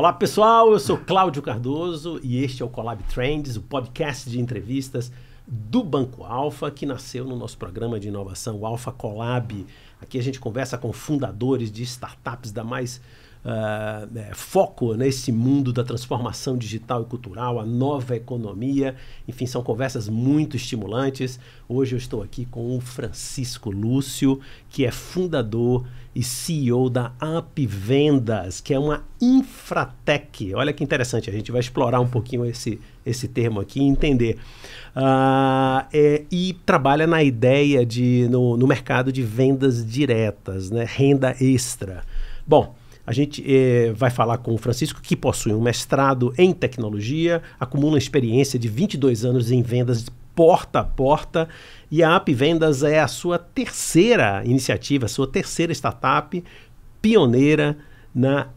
Olá pessoal, eu sou Cláudio Cardoso e este é o Collab Trends, o podcast de entrevistas do Banco Alfa, que nasceu no nosso programa de inovação, o Alfa Collab. Aqui a gente conversa com fundadores de startups da mais uh, é, foco nesse mundo da transformação digital e cultural, a nova economia. Enfim, são conversas muito estimulantes. Hoje eu estou aqui com o Francisco Lúcio, que é fundador e CEO da App Vendas, que é uma infratec. Olha que interessante, a gente vai explorar um pouquinho esse, esse termo aqui e entender. Uh, é, e trabalha na ideia de no, no, mercado de vendas diretas, né? renda extra. Bom, a gente é, vai falar com o Francisco, que possui um mestrado em tecnologia, acumula experiência de 22 anos em vendas porta a porta. E a App Vendas é a sua terceira iniciativa, a sua terceira startup pioneira na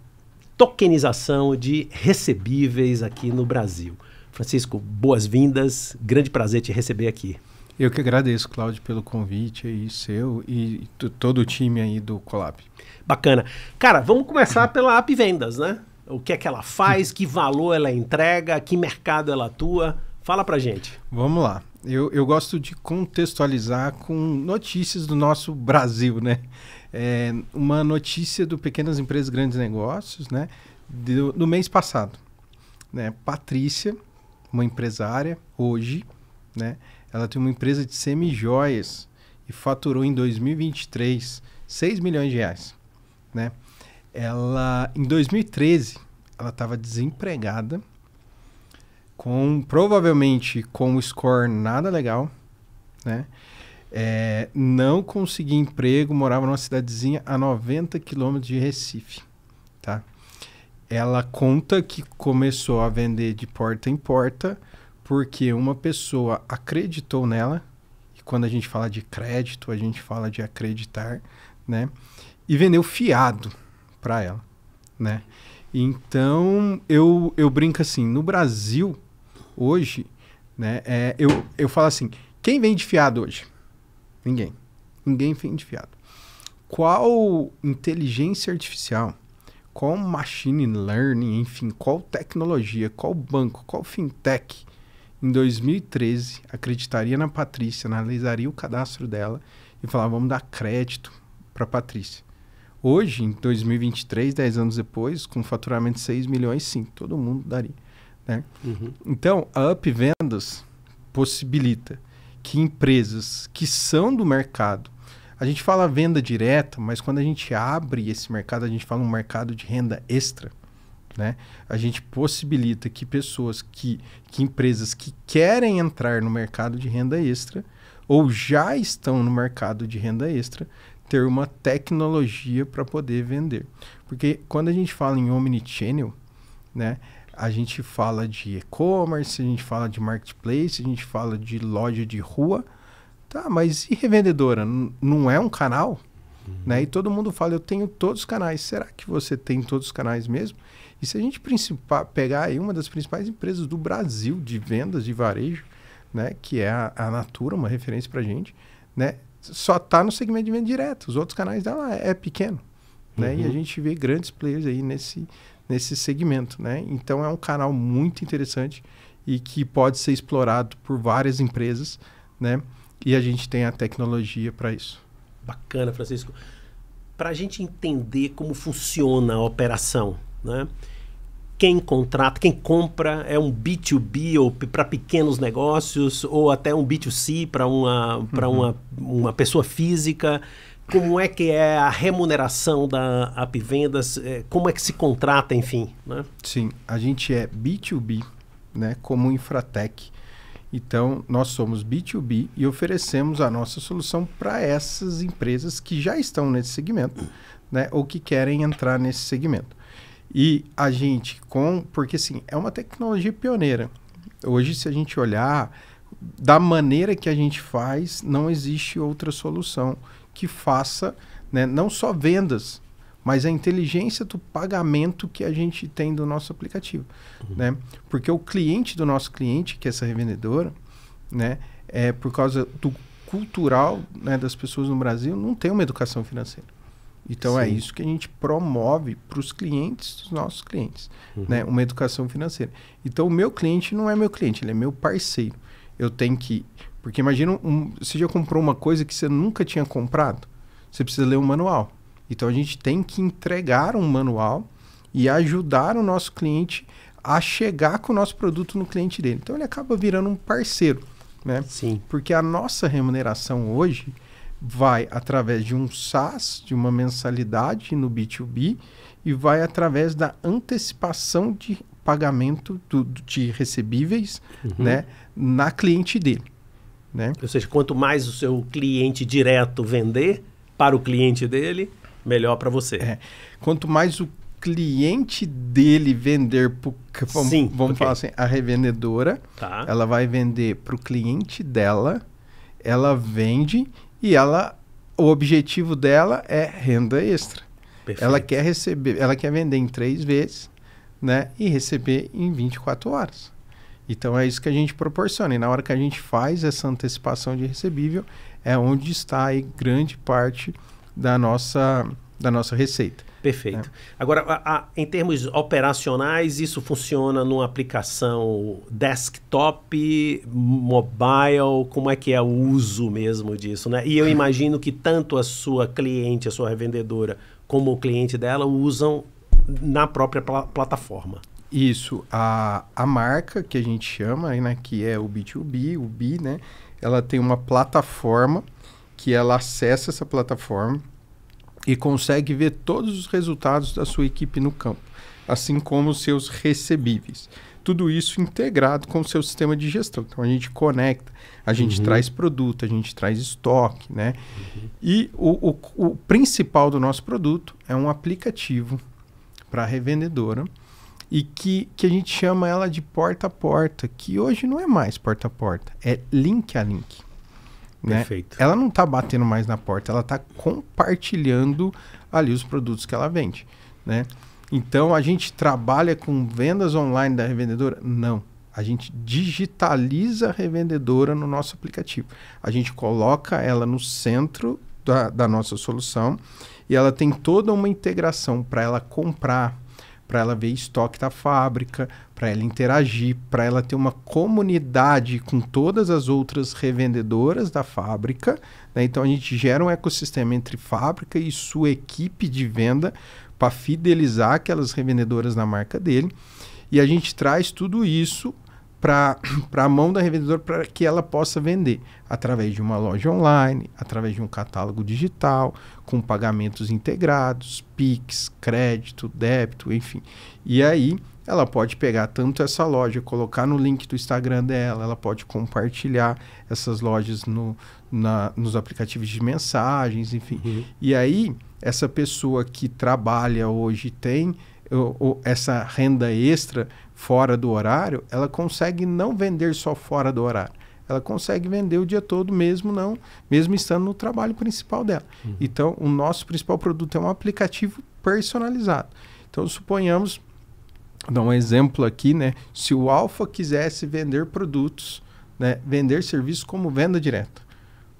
tokenização de recebíveis aqui no Brasil. Francisco, boas-vindas. Grande prazer te receber aqui. Eu que agradeço, Cláudio, pelo convite aí seu e todo o time aí do Colab. Bacana. Cara, vamos começar pela App Vendas, né? O que é que ela faz, que valor ela entrega, que mercado ela atua. Fala pra gente. Vamos lá. Eu, eu gosto de contextualizar com notícias do nosso Brasil, né? É uma notícia do Pequenas Empresas Grandes Negócios, né? Do, do mês passado. Né? Patrícia, uma empresária, hoje, né? Ela tem uma empresa de semijoias e faturou em 2023 6 milhões de reais, né? Ela, em 2013, ela estava desempregada com provavelmente com o score nada legal, né? É, não consegui emprego, morava numa cidadezinha a 90 quilômetros de Recife, tá? Ela conta que começou a vender de porta em porta porque uma pessoa acreditou nela. E quando a gente fala de crédito, a gente fala de acreditar, né? E vendeu fiado para ela, né? Então, eu, eu brinco assim, no Brasil, hoje, né, é, eu, eu falo assim, quem vende fiado hoje? Ninguém. Ninguém vende fiado. Qual inteligência artificial, qual machine learning, enfim, qual tecnologia, qual banco, qual fintech em 2013 acreditaria na Patrícia, analisaria o cadastro dela e falava vamos dar crédito para Patrícia. Hoje, em 2023, 10 anos depois, com faturamento de 6 milhões, sim, todo mundo daria. Né? Uhum. Então, a Up Vendas possibilita que empresas que são do mercado, a gente fala venda direta, mas quando a gente abre esse mercado, a gente fala um mercado de renda extra. Né? A gente possibilita que pessoas, que, que empresas que querem entrar no mercado de renda extra ou já estão no mercado de renda extra, ter uma tecnologia para poder vender. Porque quando a gente fala em omnichannel, né, a gente fala de e-commerce, a gente fala de marketplace, a gente fala de loja de rua. Tá, mas e revendedora? N não é um canal? Uhum. Né? E todo mundo fala, eu tenho todos os canais. Será que você tem todos os canais mesmo? E se a gente pegar aí uma das principais empresas do Brasil de vendas de varejo, né, que é a, a Natura, uma referência para gente, né, só está no segmento de venda direta. Os outros canais dela é pequeno. Né? Uhum. E a uhum. gente vê grandes players aí nesse, nesse segmento, né? Então é um canal muito interessante e que pode ser explorado por várias empresas, né? E a gente tem a tecnologia para isso. Bacana, Francisco. Para a gente entender como funciona a operação, né? Quem contrata, quem compra, é um B2B ou para pequenos negócios ou até um B2C para uma, uhum. uma, uma pessoa física como é que é a remuneração da AppVendas? É, como é que se contrata, enfim. Né? Sim, a gente é B2B, né, como Infratec. Então, nós somos B2B e oferecemos a nossa solução para essas empresas que já estão nesse segmento, né, ou que querem entrar nesse segmento. E a gente com, porque sim, é uma tecnologia pioneira. Hoje se a gente olhar da maneira que a gente faz, não existe outra solução que faça né, não só vendas, mas a inteligência do pagamento que a gente tem do nosso aplicativo. Uhum. Né? Porque o cliente do nosso cliente, que é essa revendedora, né, é, por causa do cultural né, das pessoas no Brasil, não tem uma educação financeira. Então é Sim. é isso que a gente promove para os clientes dos nossos clientes, uhum. né? Uma educação financeira. Então o meu cliente não é meu cliente, ele é meu parceiro. Eu tenho que porque imagina, um, você já comprou uma coisa que você nunca tinha comprado. Você precisa ler um manual. Então a gente tem que entregar um manual e ajudar o nosso cliente a chegar com o nosso produto no cliente dele. Então ele acaba virando um parceiro, né? Sim. Porque a nossa remuneração hoje vai através de um SaaS, de uma mensalidade no B2B e vai através da antecipação de pagamento do, de recebíveis, uhum. né, na cliente dele. Né? Ou seja, quanto mais o seu cliente direto vender para o cliente dele, melhor para você. É. Quanto mais o cliente dele vender para vamos, Sim, vamos okay. falar assim, a revendedora, tá. ela vai vender para o cliente dela, ela vende e ela o objetivo dela é renda extra. Perfeito. Ela quer receber, ela quer vender em três vezes, né, e receber em 24 horas. Então é isso que a gente proporciona. E na hora que a gente faz essa antecipação de recebível, é onde está aí grande parte da nossa, da nossa receita. Perfeito. É. Agora, a, a, em termos operacionais, isso funciona numa aplicação desktop, mobile? Como é que é o uso mesmo disso? Né? E eu imagino que tanto a sua cliente, a sua revendedora, como o cliente dela usam na própria pl plataforma. Isso, a, a marca que a gente chama, né, que é o B2B, o B, né, ela tem uma plataforma que ela acessa essa plataforma e consegue ver todos os resultados da sua equipe no campo, assim como os seus recebíveis. Tudo isso integrado com o seu sistema de gestão. Então a gente conecta, a gente uhum. traz produto, a gente traz estoque, né? Uhum. E o, o, o principal do nosso produto é um aplicativo para a revendedora e que, que a gente chama ela de porta a porta, que hoje não é mais porta a porta, é link a link. Né? Perfeito. Ela não está batendo mais na porta, ela está compartilhando ali os produtos que ela vende. Né? Então a gente trabalha com vendas online da revendedora? Não. A gente digitaliza a revendedora no nosso aplicativo. A gente coloca ela no centro da, da nossa solução e ela tem toda uma integração para ela comprar, para ela ver estoque da fábrica, para ela interagir, para ela ter uma comunidade com todas as outras revendedoras da fábrica. Né? Então a gente gera um ecossistema entre fábrica e sua equipe de venda para fidelizar aquelas revendedoras na marca dele. E a gente traz tudo isso para a mão da revendedora para que ela possa vender através de uma loja online, através de um catálogo digital, com pagamentos integrados, PIX, crédito, débito, enfim. E aí ela pode pegar tanto essa loja, colocar no link do Instagram dela, ela pode compartilhar essas lojas no, na, nos aplicativos de mensagens, enfim. Uhum. E aí essa pessoa que trabalha hoje tem ou, ou essa renda extra fora do horário, ela consegue não vender só fora do horário. Ela consegue vender o dia todo mesmo não, mesmo estando no trabalho principal dela. Uhum. Então, o nosso principal produto é um aplicativo personalizado. Então, suponhamos, dar um exemplo aqui, né? Se o Alfa quisesse vender produtos, né, vender serviços como venda direta,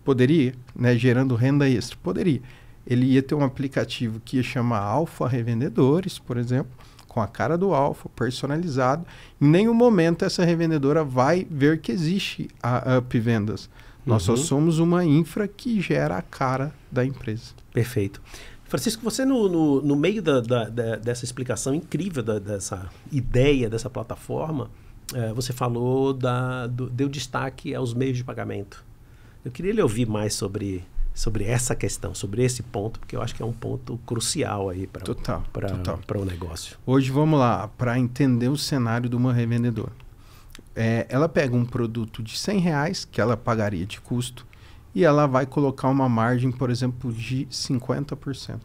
poderia, né, gerando renda extra, poderia. Ele ia ter um aplicativo que ia chamar Alfa Revendedores, por exemplo, com a cara do alfa, personalizado. Em nenhum momento essa revendedora vai ver que existe a Up Vendas. Nós uhum. só somos uma infra que gera a cara da empresa. Perfeito. Francisco, você no, no, no meio da, da, da, dessa explicação incrível, dessa ideia, dessa plataforma, é, você falou, da, do, deu destaque aos meios de pagamento. Eu queria lhe ouvir mais sobre sobre essa questão, sobre esse ponto, porque eu acho que é um ponto crucial aí para o negócio. Hoje, vamos lá, para entender o cenário de uma revendedora. É, ela pega um produto de 100 reais, que ela pagaria de custo, e ela vai colocar uma margem, por exemplo, de 50%.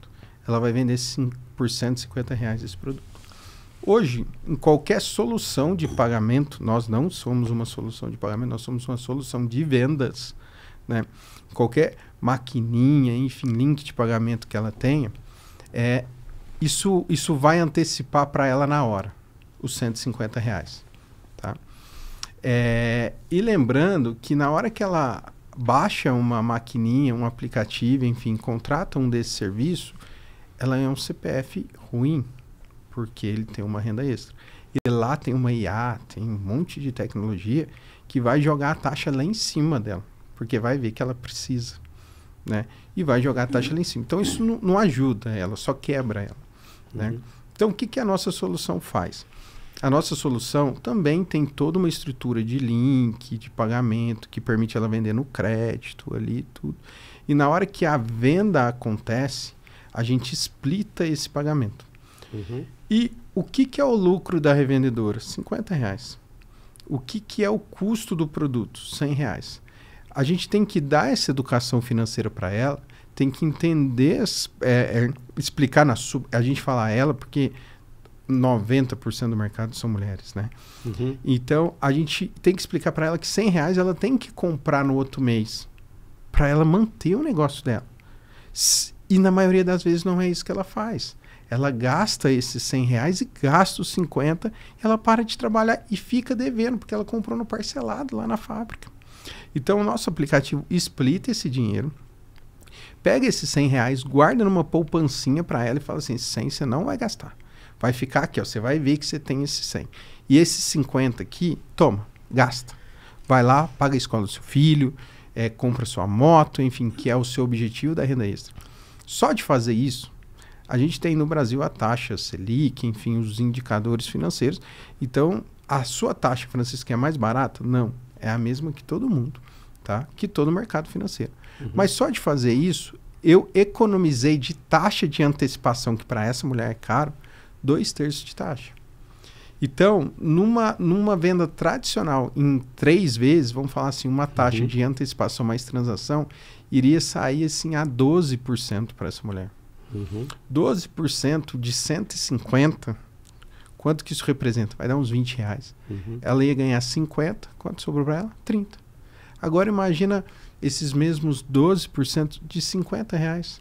Ela vai vender 5%, 50 reais esse produto. Hoje, em qualquer solução de pagamento, nós não somos uma solução de pagamento, nós somos uma solução de vendas. Né? Qualquer maquininha, enfim, link de pagamento que ela tenha, é, isso, isso vai antecipar para ela na hora os 150 reais. Tá? É, e lembrando que na hora que ela baixa uma maquininha, um aplicativo, enfim, contrata um desse serviço, ela é um CPF ruim, porque ele tem uma renda extra. E lá tem uma IA, tem um monte de tecnologia que vai jogar a taxa lá em cima dela, porque vai ver que ela precisa né? E vai jogar a taxa lá em cima. Então isso não, não ajuda ela, só quebra ela, né? Uhum. Então o que, que a nossa solução faz? A nossa solução também tem toda uma estrutura de link, de pagamento, que permite ela vender no crédito ali tudo. E na hora que a venda acontece, a gente explita esse pagamento. Uhum. E o que, que é o lucro da revendedora? 50 reais. O que, que é o custo do produto? 100 reais a gente tem que dar essa educação financeira para ela, tem que entender, é, é, explicar na sub, a gente falar ela, porque 90% do mercado são mulheres, né? Uhum. Então a gente tem que explicar para ela que 100 reais ela tem que comprar no outro mês para ela manter o negócio dela. E na maioria das vezes não é isso que ela faz. Ela gasta esses 100 reais e gasta os 50, ela para de trabalhar e fica devendo, porque ela comprou no parcelado lá na fábrica. Então, o nosso aplicativo split esse dinheiro, pega esses 100 reais, guarda numa poupancinha para ela e fala assim: 100 você não vai gastar. Vai ficar aqui, ó, você vai ver que você tem esses 100. E esses 50 aqui, toma, gasta. Vai lá, paga a escola do seu filho, é, compra sua moto, enfim, que é o seu objetivo da renda extra. Só de fazer isso, a gente tem no Brasil a taxa Selic, enfim, os indicadores financeiros. Então, a sua taxa, Francisco, é mais barata? Não é a mesma que todo mundo, tá? Que todo mercado financeiro. Uhum. Mas só de fazer isso, eu economizei de taxa de antecipação, que para essa mulher é caro, dois terços de taxa. Então, numa, numa venda tradicional em três vezes, vamos falar assim, uma taxa uhum. de antecipação mais transação iria sair assim a 12% para essa mulher. Uhum. 12% de 150 Quanto que isso representa? Vai dar uns 20 reais. Uhum. Ela ia ganhar 50, quanto sobrou para ela? 30. Agora imagina esses mesmos 12% de 50 reais.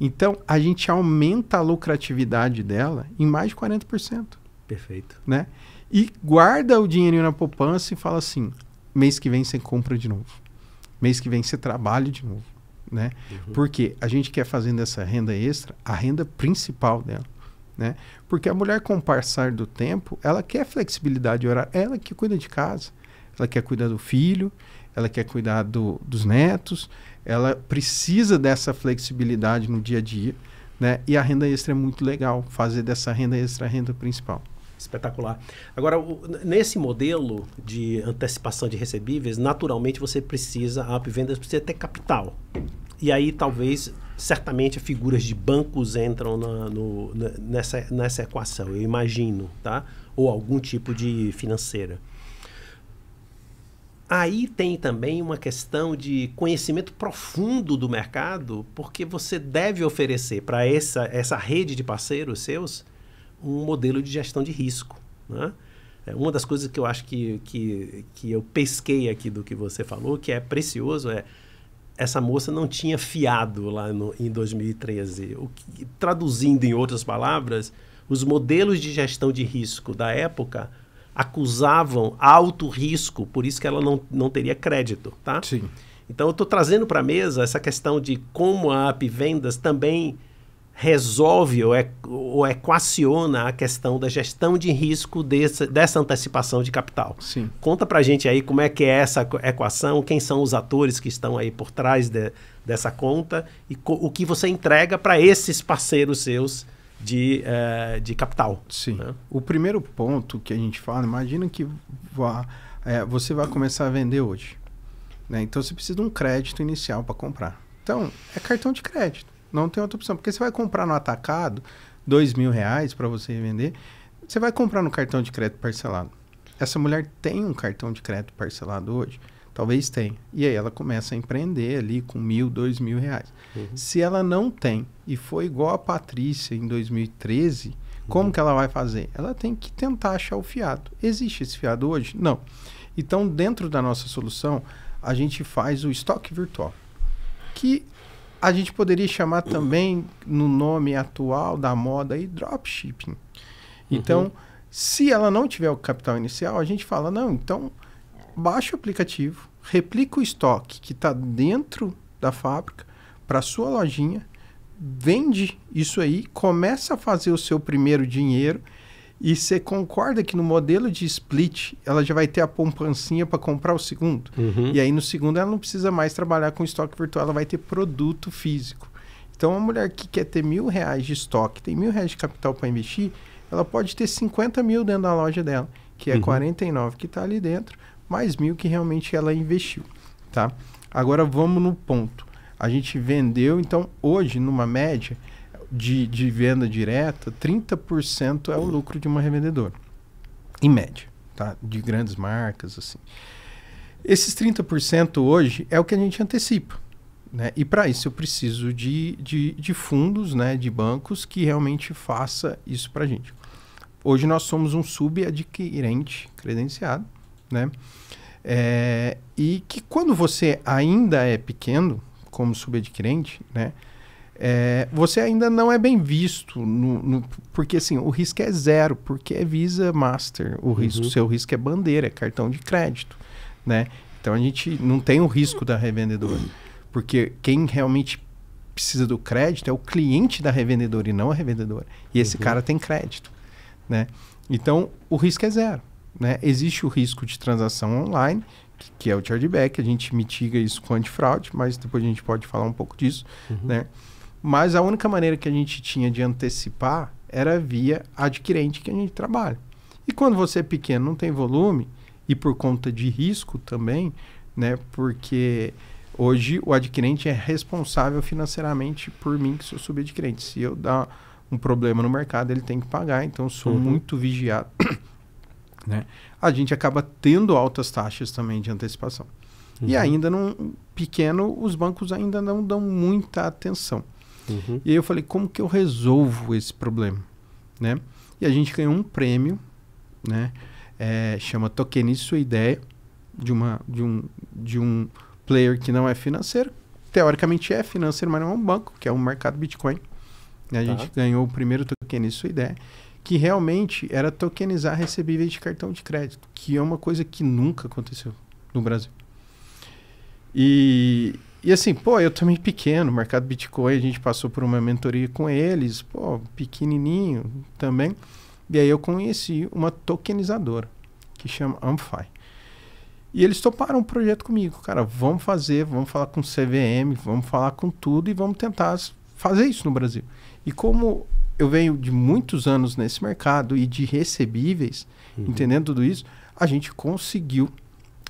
Então, a gente aumenta a lucratividade dela em mais de 40%. Perfeito. Né? E guarda o dinheirinho na poupança e fala assim, mês que vem você compra de novo. Mês que vem você trabalha de novo. Né? Uhum. Porque a gente quer fazendo essa renda extra, a renda principal dela. Né? Porque a mulher, com o passar do tempo, ela quer flexibilidade horária, ela que cuida de casa, ela quer cuidar do filho, ela quer cuidar do, dos netos, ela precisa dessa flexibilidade no dia a dia. Né? E a renda extra é muito legal, fazer dessa renda extra a renda principal. Espetacular. Agora, nesse modelo de antecipação de recebíveis, naturalmente você precisa, a Vendas precisa ter capital. E aí talvez certamente figuras de bancos entram na, no, nessa, nessa equação, eu imagino, tá? Ou algum tipo de financeira. Aí tem também uma questão de conhecimento profundo do mercado, porque você deve oferecer para essa, essa rede de parceiros seus um modelo de gestão de risco. Né? É uma das coisas que eu acho que, que, que eu pesquei aqui do que você falou, que é precioso, é essa moça não tinha fiado lá no, em 2013. O que, traduzindo em outras palavras, os modelos de gestão de risco da época acusavam alto risco, por isso que ela não, não teria crédito, tá? Sim. Então eu estou trazendo para a mesa essa questão de como a App Vendas também resolve ou, é, ou equaciona a questão da gestão de risco desse, dessa antecipação de capital. Sim. Conta para gente aí como é que é essa equação, quem são os atores que estão aí por trás de, dessa conta e co o que você entrega para esses parceiros seus de, eh, de capital. Sim. Né? O primeiro ponto que a gente fala, imagina que vá, é, você vai começar a vender hoje. Né? Então você precisa de um crédito inicial para comprar. Então, é cartão de crédito. Não tem outra opção. Porque você vai comprar no atacado, dois mil reais para você vender, você vai comprar no cartão de crédito parcelado. Essa mulher tem um cartão de crédito parcelado hoje? Talvez tenha. E aí ela começa a empreender ali com mil, dois mil reais. Uhum. Se ela não tem e foi igual a Patrícia em 2013, uhum. como uhum. que ela vai fazer? Ela tem que tentar achar o fiado. Existe esse fiado hoje? Não. Então, dentro da nossa solução, a gente faz o estoque virtual, que a gente poderia chamar também, no nome atual da moda, aí, dropshipping. Uhum. Então, uhum. se ela não tiver o capital inicial, a gente fala, não, então baixa o aplicativo, replica o estoque que está dentro da fábrica para sua lojinha, vende isso aí, começa a fazer o seu primeiro dinheiro e você concorda que no modelo de split, ela já vai ter a poupancinha para comprar o segundo. Uhum. E aí no segundo ela não precisa mais trabalhar com estoque virtual, ela vai ter produto físico. Então, uma mulher que quer ter mil reais de estoque, tem mil reais de capital para investir, ela pode ter 50 mil dentro da loja dela, que é uhum. 49 que está ali dentro, mais mil que realmente ela investiu, tá? Agora vamos no ponto. A gente vendeu, então hoje, numa média, de, de venda direta, 30% é o lucro de uma revendedora, em média, tá? de grandes marcas. assim. Esses 30% hoje é o que a gente antecipa. Né? E para isso eu preciso de, de, de, fundos, né? de bancos que realmente faça isso para a gente. Hoje nós somos um subadquirente credenciado, né? É, e que quando você ainda é pequeno, como subadquirente, né? é, você ainda não é bem visto, no, no, porque assim, o risco é zero, porque é Visa Master. O uhum. risco, seu risco é bandeira, é cartão de crédito. Né? Então a gente não tem o risco da revendedora. Porque quem realmente precisa do crédito é o cliente da revendedora e não a revendedora. E esse uhum. cara tem crédito. Né? Então o risco é zero. Né? Existe o risco de transação online, que, que é o chargeback, a gente mitiga isso com antifraude, mas depois a gente pode falar um pouco disso. Uhum. Né? Mas a única maneira que a gente tinha de antecipar era via adquirente que a gente trabalha. E quando você é pequeno, não tem volume, e por conta de risco também, né? Porque hoje o adquirente é responsável financeiramente por mim, que sou subadquirente. Se eu dar um problema no mercado, ele tem que pagar, então sou uhum. muito vigiado. né? A gente acaba tendo altas taxas também de antecipação. Uhum. E ainda num pequeno, os bancos ainda não dão muita atenção. Uhum. E aí eu falei, como que eu resolvo esse problema? Né? E a gente ganhou um prêmio, né? É, chama Tokenize Sua Ideia, de, uma, de, um, de um player que não é financeiro. Teoricamente é financeiro, mas não é um banco, que é o um mercado Bitcoin. Né? A tá. gente ganhou o primeiro Tokenize Sua Ideia, que realmente era tokenizar recebíveis de cartão de crédito, que é uma coisa que nunca aconteceu no Brasil. E, e assim, pô, eu também pequeno, mercado Bitcoin, a gente passou por uma mentoria com eles, pô, pequenininho também. E aí eu conheci uma tokenizadora que chama Amplify. E eles toparam um projeto comigo. Cara, vamos fazer, vamos falar com CVM, vamos falar com tudo e vamos tentar fazer isso no Brasil. E como eu venho de muitos anos nesse mercado e de recebíveis, uhum. entendendo tudo isso, a gente conseguiu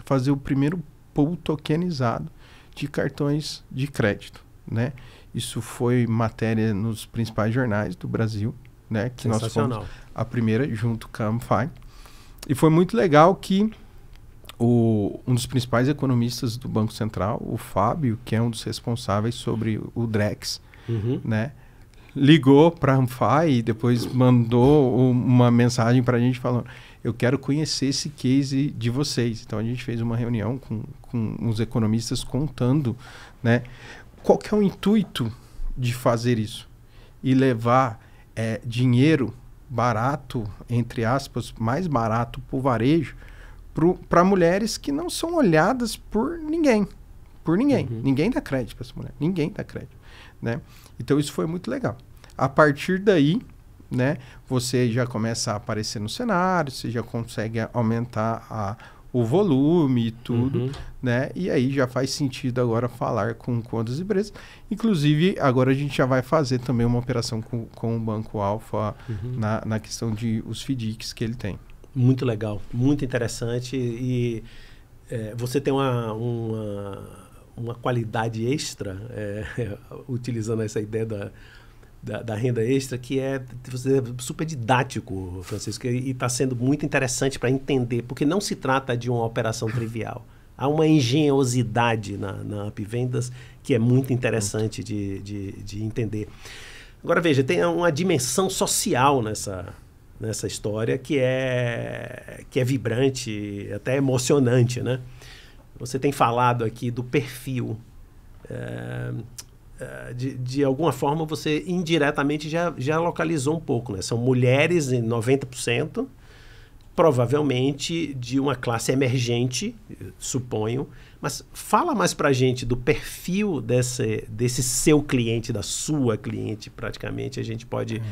fazer o primeiro pool tokenizado de cartões de crédito, né? Isso foi matéria nos principais jornais do Brasil, né? Que nós fomos a primeira junto com a Amfai. E foi muito legal que o, um dos principais economistas do Banco Central, o Fábio, que é um dos responsáveis sobre o Drex, uhum. né? Ligou para a Amfai e depois mandou uma mensagem para a gente falando eu quero conhecer esse case de vocês. Então a gente fez uma reunião com, com os economistas contando, né? Qual que é o intuito de fazer isso? E levar é, dinheiro barato, entre aspas, mais barato para o varejo, para mulheres que não são olhadas por ninguém. Por ninguém. Uhum. Ninguém dá crédito para essa mulher. Ninguém dá crédito. Né? Então isso foi muito legal. A partir daí, né? Você já começa a aparecer no cenário, você já consegue aumentar a, o volume e tudo, uhum. né? E aí já faz sentido agora falar com, com outras empresas. Inclusive, agora a gente já vai fazer também uma operação com, com o Banco Alfa uhum. na, na questão de os FDICs que ele tem. Muito legal, muito interessante. E é, você tem uma, uma, uma qualidade extra, é, utilizando essa ideia da da, da, renda extra que é, é super didático, Francisco, e está sendo muito interessante para entender, porque não se trata de uma operação trivial. Há uma engenhosidade na, na Vendas que é muito interessante de, de, de, entender. Agora, veja, tem uma dimensão social nessa, nessa história que é, que é vibrante, até emocionante, né? Você tem falado aqui do perfil é, eh, de, de alguma forma você indiretamente já, já localizou um pouco, né? São mulheres em 90%, provavelmente de uma classe emergente, suponho. Mas fala mais pra gente do perfil desse, desse seu cliente, da sua cliente, praticamente. A gente pode hum.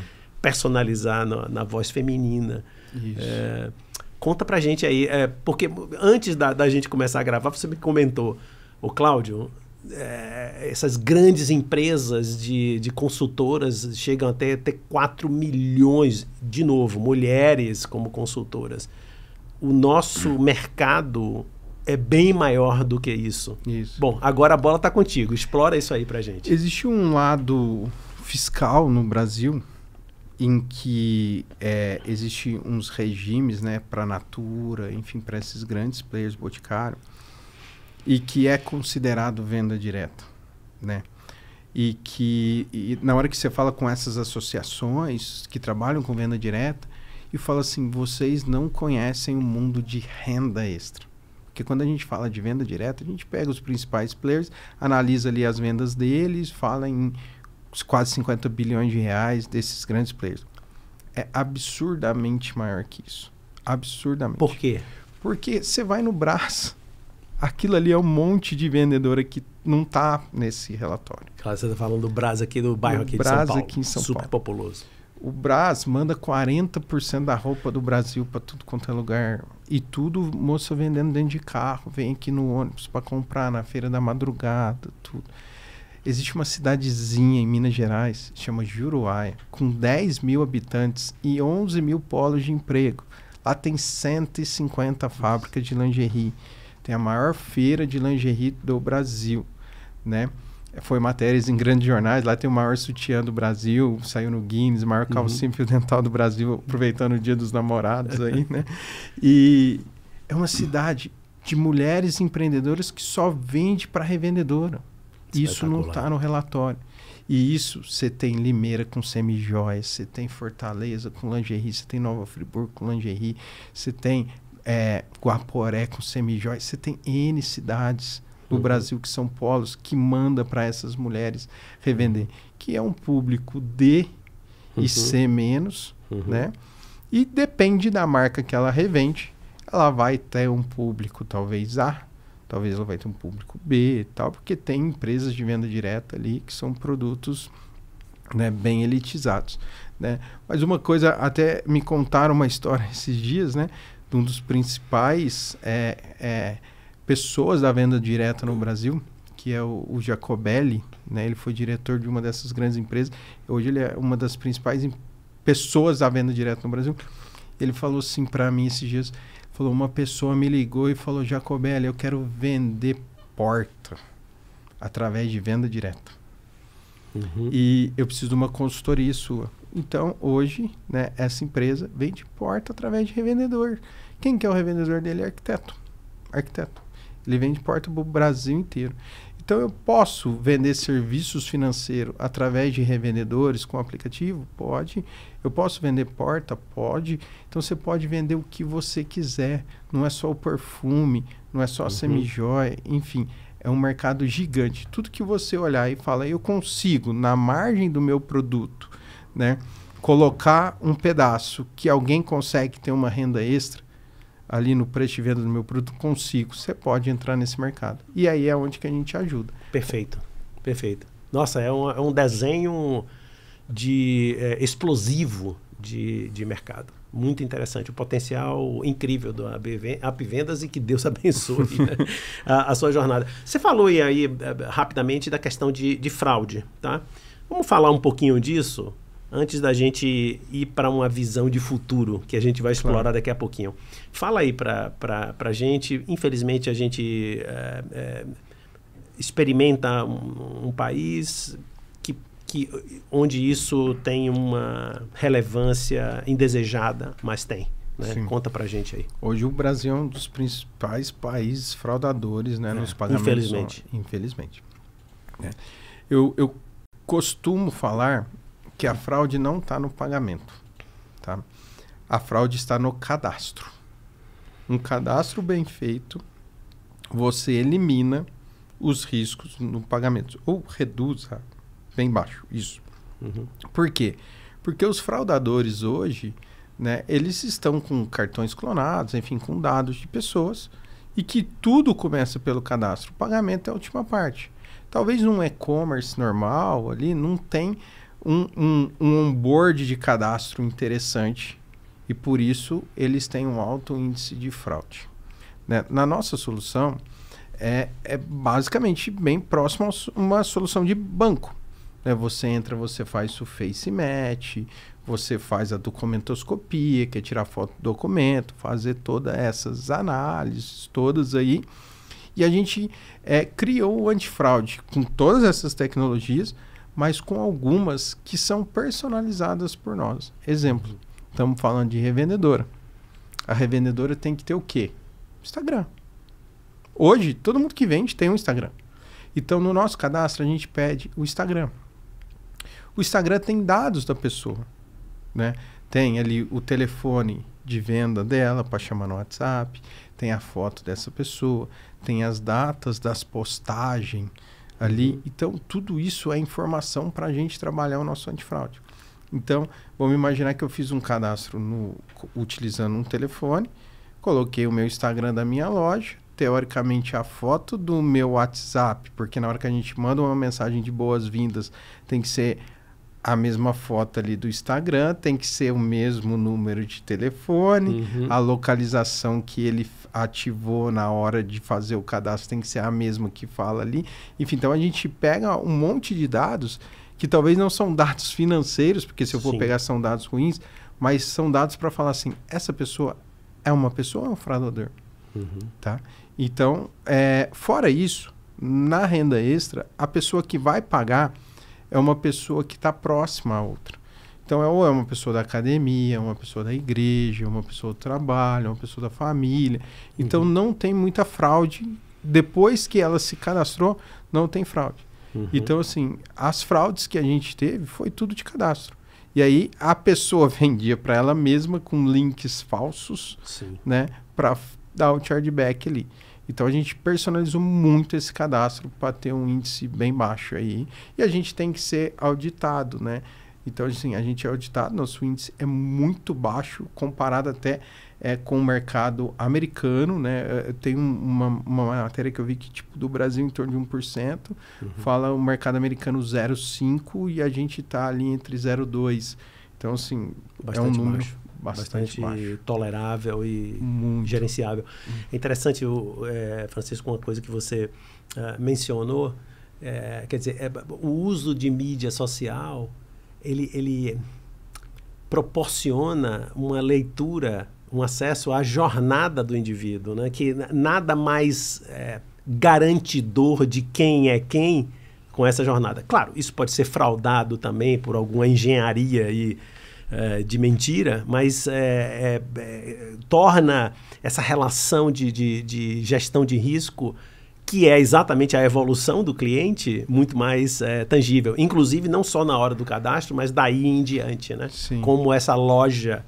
personalizar na, na, voz feminina. Isso. É, conta pra gente aí, é, porque antes da, da gente começar a gravar, você me comentou, o Cláudio, é, essas grandes empresas de, de consultoras chegam até, até 4 milhões, de novo, mulheres como consultoras. O nosso mercado é bem maior do que isso. isso. Bom, agora a bola está contigo. Explora isso aí para gente. Existe um lado fiscal no Brasil em que é, existe uns regimes né, para a Natura, enfim, para esses grandes players Boticário e que é considerado venda direta, né? E que e na hora que você fala com essas associações que trabalham com venda direta e fala assim, vocês não conhecem o mundo de renda extra. Porque quando a gente fala de venda direta, a gente pega os principais players, analisa ali as vendas deles, fala em quase 50 bilhões de reais desses grandes players. É absurdamente maior que isso. Absurdamente. Por quê? Porque você vai no braço aquilo ali é um monte de vendedora que não está nesse relatório. Claro, você está falando do Brás aqui do bairro o aqui Brás de São Paulo. aqui em São Super Paulo. populoso. O Brás manda 40% da roupa do Brasil para tudo quanto é lugar. E tudo moça vendendo dentro de carro, vem aqui no ônibus para comprar na feira da madrugada, tudo. Existe uma cidadezinha em Minas Gerais, chama Juruáia, com 10 mil habitantes e 11 mil polos de emprego. Lá tem 150 fábricas de lingerie tem é a maior feira de lingerie do Brasil, né? Foi matérias em grandes jornais, lá tem o maior sutiã do Brasil, saiu no Guinness, maior uhum. calcinha fio dental do Brasil, aproveitando o dia dos namorados aí, né? E é uma cidade de mulheres empreendedoras que só vende para revendedora. Isso não está no relatório. E isso você tem Limeira com semijoias, você tem Fortaleza com lingerie, você tem Nova Friburgo com lingerie, você tem é, Guaporé, com Semijóia, você tem N cidades do uhum. Brasil que são polos que manda para essas mulheres revender, que é um público D uhum. e C menos, uhum. né? E depende da marca que ela revende, ela vai ter um público talvez A, talvez ela vai ter um público B e tal, porque tem empresas de venda direta ali que são produtos né, bem elitizados. Né? Mas uma coisa, até me contaram uma história esses dias, né? um dos principais é, é, pessoas da venda direta no Brasil, que é o, o, Jacobelli, né? Ele foi diretor de uma dessas grandes empresas. Hoje ele é uma das principais pessoas da venda direta no Brasil. Ele falou assim para mim esses dias, falou uma pessoa me ligou e falou Jacobelli, eu quero vender porta através de venda direta. Uhum. E eu preciso de uma consultoria sua. Então, hoje, né, essa empresa vende porta através de revendedor. Quem que é o revendedor dele? Arquiteto. Arquiteto. Ele vende porta para o Brasil inteiro. Então, eu posso vender serviços financeiros através de revendedores com aplicativo? Pode. Eu posso vender porta? Pode. Então, você pode vender o que você quiser. Não é só o perfume, não é só a uhum. semijoia, enfim é um mercado gigante. Tudo que você olhar e falar, eu consigo, na margem do meu produto, né? Colocar um pedaço que alguém consegue ter uma renda extra ali no preço de venda do meu produto, consigo. Você pode entrar nesse mercado. E aí é onde que a gente ajuda. Perfeito, perfeito. Nossa, é um, é um desenho de é, explosivo de, de mercado. Muito interessante, o potencial incrível do AP Vendas e que Deus abençoe né? a, a, sua jornada. Você falou aí, aí eh, rapidamente da questão de, de fraude, tá? Vamos falar um pouquinho disso, antes da gente ir para uma visão de futuro que a gente vai explorar claro. daqui a pouquinho. Fala aí para a gente. Infelizmente, a gente é, é, experimenta um, um país que, que, onde isso tem uma relevância indesejada, mas tem. Né? Conta pra gente aí. Hoje o Brasil é um dos principais países fraudadores né, é, nos pagamentos. Infelizmente. Infelizmente. Né. Eu, eu costumo falar que a fraude não está no pagamento. Tá? A fraude está no cadastro. Um cadastro bem feito, você elimina os riscos no pagamento. Ou reduz a, bem baixo, isso. Uhum. Por quê? Porque os fraudadores hoje, né, eles estão com cartões clonados, enfim, com dados de pessoas, e que tudo começa pelo cadastro. O pagamento é a última parte. Talvez num e-commerce normal ali não tem um, um, um onboard de cadastro interessante e por isso eles têm um alto índice de fraude. Né? Na nossa solução, é, é basicamente bem próximo a uma solução de banco. Né? Você entra, você faz o face match, você faz a documentoscopia, que é tirar foto do documento, fazer todas essas análises, todas aí. E a gente é, criou o antifraude com todas essas tecnologias mas com algumas que são personalizadas por nós. Exemplo, estamos falando de revendedora. A revendedora tem que ter o quê? Instagram. Hoje, todo mundo que vende tem um Instagram. Então, no nosso cadastro, a gente pede o Instagram. O Instagram tem dados da pessoa, né? Tem ali o telefone de venda dela para chamar no WhatsApp, tem a foto dessa pessoa, tem as datas das postagens, ali. Então, tudo isso é informação para a gente trabalhar o nosso antifraude. Então, vamos imaginar que eu fiz um cadastro no, utilizando um telefone, coloquei o meu Instagram da minha loja, teoricamente a foto do meu WhatsApp, porque na hora que a gente manda uma mensagem de boas-vindas, tem que ser a mesma foto ali do Instagram, tem que ser o mesmo número de telefone, uhum. a localização que ele ativou na hora de fazer o cadastro tem que ser a mesma que fala ali. Enfim, então a gente pega um monte de dados que talvez não são dados financeiros, porque se eu for Sim. pegar são dados ruins, mas são dados para falar assim, essa pessoa é uma pessoa ou é um fraudador? Uhum. Tá? Então, é, fora isso, na renda extra, a pessoa que vai pagar é uma pessoa que está próxima à outra. Então, é uma pessoa da academia, uma pessoa da igreja, uma pessoa do trabalho, uma pessoa da família. Então, uhum. não tem muita fraude. Depois que ela se cadastrou, não tem fraude. Uhum. Então, assim, as fraudes que a gente teve foi tudo de cadastro. E aí, a pessoa vendia para ela mesma com links falsos, Sim. né? Para dar o chargeback ali. Então a gente personalizou muito esse cadastro para ter um índice bem baixo aí. E a gente tem que ser auditado, né? Então, assim, a gente é auditado, nosso índice é muito baixo comparado até é, com o mercado americano, né? Eh, Tem uma, uma, matéria que eu vi que, tipo, do Brasil em torno de 1%, uhum. fala o mercado americano 0,5% e a gente está ali entre 0,2%. Então, assim, bastante é um número baixo. bastante, bastante tolerável e muito. gerenciável. Uhum. É interessante, o, é, Francisco, uma coisa que você ah, mencionou, é, quer dizer, é, o uso de mídia social ele, ele proporciona uma leitura, um acesso à jornada do indivíduo, né? que nada mais é, garantidor de quem é quem com essa jornada. Claro, isso pode ser fraudado também por alguma engenharia e é, de mentira, mas é, é, é torna essa relação de, de, de gestão de risco que é exatamente a evolução do cliente, muito mais é, tangível. Inclusive, não só na hora do cadastro, mas daí em diante, né? Sim. Como essa loja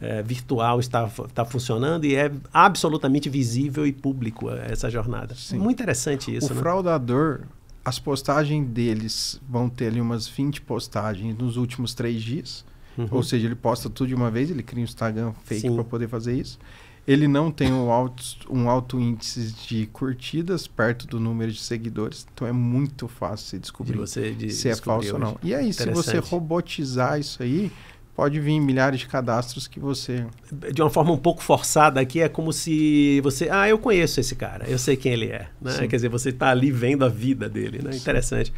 é, virtual está, está funcionando e é absolutamente visível e público eh, essa jornada. Sim. Muito interessante isso. O né? fraudador, as postagens deles vão ter ali umas 20 postagens nos últimos três dias. Uhum. Ou seja, ele posta tudo de uma vez, ele cria um Instagram fake para poder fazer isso. Ele não tem um alto, um alto índice de curtidas perto do número de seguidores, então é muito fácil você descobrir de você de se é falso hoje. ou não. E aí, se você robotizar isso aí, pode vir milhares de cadastros que você. De uma forma um pouco forçada aqui, é como se você. Ah, eu conheço esse cara, eu sei quem ele é. Né? Quer dizer, você está ali vendo a vida dele, né? Sim. Interessante.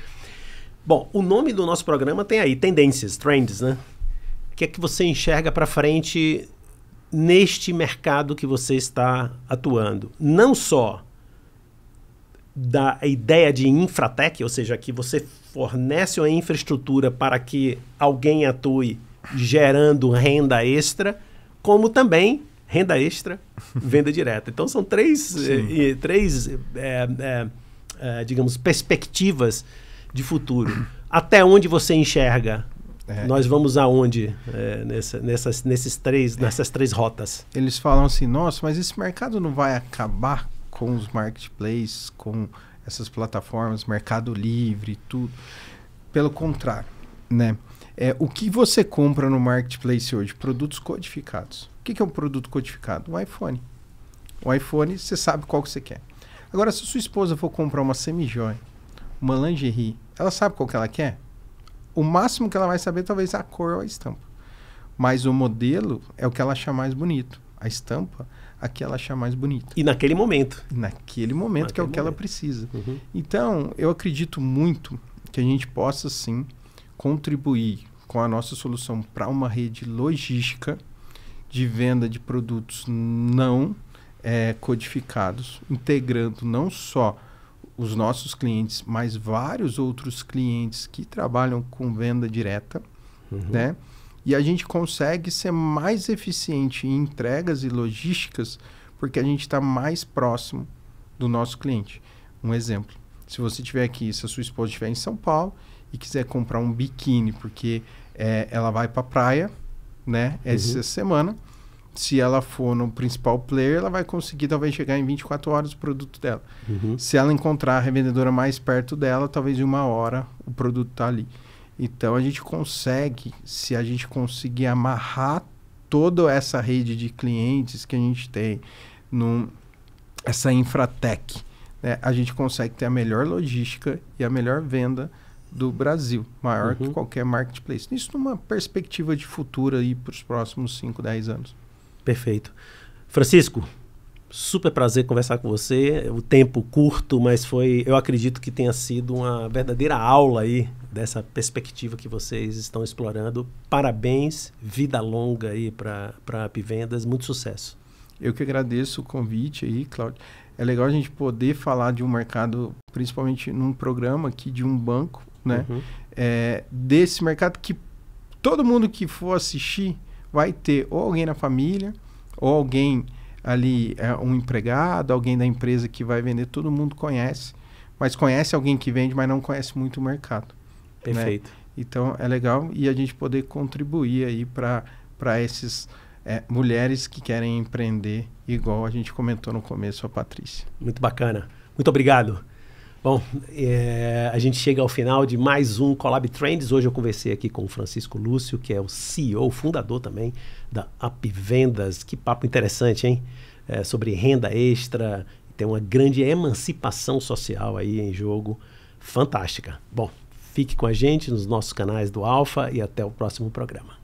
Bom, o nome do nosso programa tem aí tendências, trends, né? O que é que você enxerga para frente neste mercado que você está atuando. Não só da ideia de infratech, ou seja, que você fornece uma infraestrutura para que alguém atue gerando renda extra, como também renda extra, venda direta. Então são três, eh, três eh, eh, digamos, perspectivas de futuro. Até onde você enxerga é. Nós vamos aonde é, nessa, nessas, nesses três, é. nessas três rotas? Eles falam assim, nossa, mas esse mercado não vai acabar com os marketplaces, com essas plataformas, Mercado Livre, tudo. Pelo contrário, né? É, o que você compra no marketplace hoje? Produtos codificados. O que, que é um produto codificado? Um iPhone. O iPhone, você sabe qual que você quer. Agora, se sua esposa for comprar uma semijoia, uma lingerie, ela sabe qual que ela quer? o máximo que ela vai saber talvez é a cor ou a estampa. Mas o modelo é o que ela acha mais bonito. A estampa, a que ela acha mais bonita. E naquele momento. Naquele momento, naquele que é o momento. que ela precisa. Uhum. Então, eu acredito muito que a gente possa, sim, contribuir com a nossa solução para uma rede logística de venda de produtos não é, codificados, integrando não só os nossos clientes, mas vários outros clientes que trabalham com venda direta, uhum. né? E a gente consegue ser mais eficiente em entregas e logísticas porque a gente está mais próximo do nosso cliente. Um exemplo: se você tiver aqui, se a sua esposa estiver em São Paulo e quiser comprar um biquíni porque é, ela vai para a praia, né? Essa uhum. semana se ela for no principal player, ela vai conseguir talvez chegar em 24 horas o produto dela. Uhum. Se ela encontrar a revendedora mais perto dela, talvez em uma hora o produto está ali. Então a gente consegue, se a gente conseguir amarrar toda essa rede de clientes que a gente tem, num, essa infratec, né, a gente consegue ter a melhor logística e a melhor venda do Brasil, maior uhum. que qualquer marketplace. Isso numa perspectiva de futuro aí para os próximos 5, 10 anos. Perfeito. Francisco, super prazer conversar com você. O tempo curto, mas foi, eu acredito que tenha sido uma verdadeira aula aí dessa perspectiva que vocês estão explorando. Parabéns, vida longa aí para a Pivendas. muito sucesso. Eu que agradeço o convite aí, Claudio. É legal a gente poder falar de um mercado, principalmente num programa aqui de um banco, né? Uhum. É, desse mercado que todo mundo que for assistir vai ter ou alguém na família, ou alguém ali, é, um empregado, alguém da empresa que vai vender, todo mundo conhece, mas conhece alguém que vende, mas não conhece muito o mercado. Né? Perfeito. Né? Então é legal e a gente poder contribuir aí para esses é, mulheres que querem empreender, igual a gente comentou no começo a Patrícia. Muito bacana. Muito obrigado. Bom, é, a gente chega ao final de mais um Collab Trends. Hoje eu conversei aqui com o Francisco Lúcio, que é o CEO, fundador também da App Vendas. Que papo interessante, hein? É, sobre renda extra. Tem uma grande emancipação social aí em jogo. Fantástica. Bom, fique com a gente nos nossos canais do Alfa e até o próximo programa.